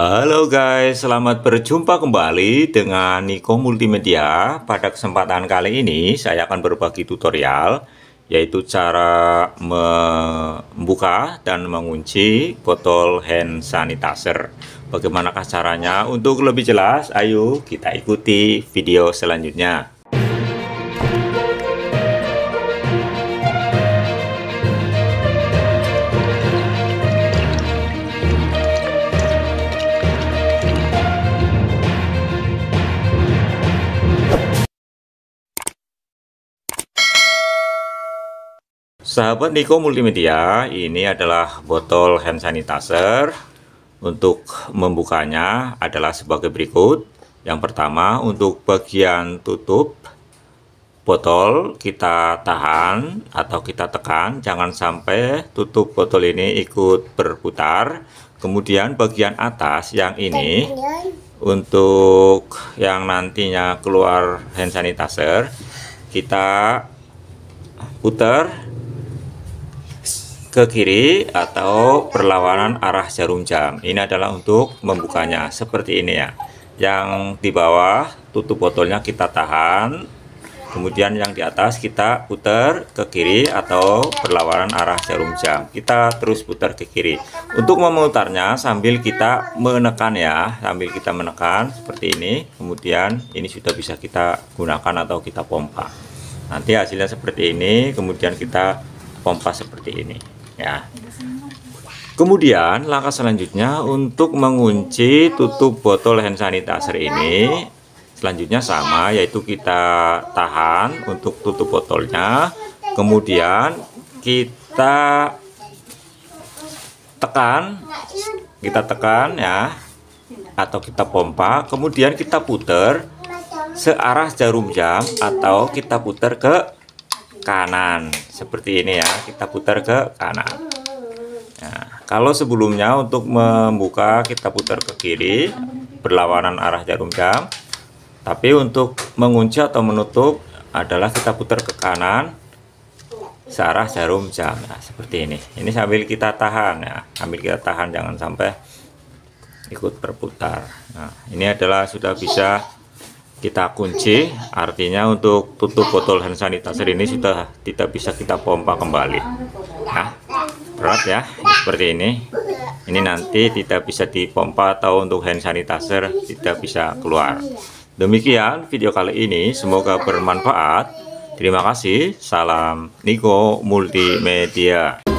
Halo guys, selamat berjumpa kembali dengan Niko Multimedia. Pada kesempatan kali ini saya akan berbagi tutorial yaitu cara membuka dan mengunci botol hand sanitizer. Bagaimanakah caranya? Untuk lebih jelas, ayo kita ikuti video selanjutnya. Sahabat Niko Multimedia, ini adalah botol hand sanitizer. Untuk membukanya adalah sebagai berikut. Yang pertama, untuk bagian tutup botol kita tahan atau kita tekan, jangan sampai tutup botol ini ikut berputar. Kemudian bagian atas yang ini untuk yang nantinya keluar hand sanitizer kita putar ke kiri atau perlawanan arah jarum jam ini adalah untuk membukanya seperti ini ya yang di bawah tutup botolnya kita tahan kemudian yang di atas kita putar ke kiri atau perlawanan arah jarum jam kita terus putar ke kiri untuk memutarnya sambil kita menekan ya sambil kita menekan seperti ini kemudian ini sudah bisa kita gunakan atau kita pompa nanti hasilnya seperti ini kemudian kita pompa seperti ini ya. Kemudian langkah selanjutnya untuk mengunci tutup botol hand sanitizer ini selanjutnya sama yaitu kita tahan untuk tutup botolnya kemudian kita tekan kita tekan ya atau kita pompa kemudian kita putar searah jarum jam atau kita putar ke kanan seperti ini ya kita putar ke kanan nah, kalau sebelumnya untuk membuka kita putar ke kiri berlawanan arah jarum jam tapi untuk mengunci atau menutup adalah kita putar ke kanan searah jarum jam nah, seperti ini ini sambil kita tahan ya sambil kita tahan jangan sampai ikut berputar nah, ini adalah sudah bisa kita kunci artinya untuk tutup botol hand sanitizer ini sudah tidak bisa kita pompa kembali nah berat ya seperti ini ini nanti tidak bisa dipompa atau untuk hand sanitizer tidak bisa keluar demikian video kali ini semoga bermanfaat terima kasih salam Niko Multimedia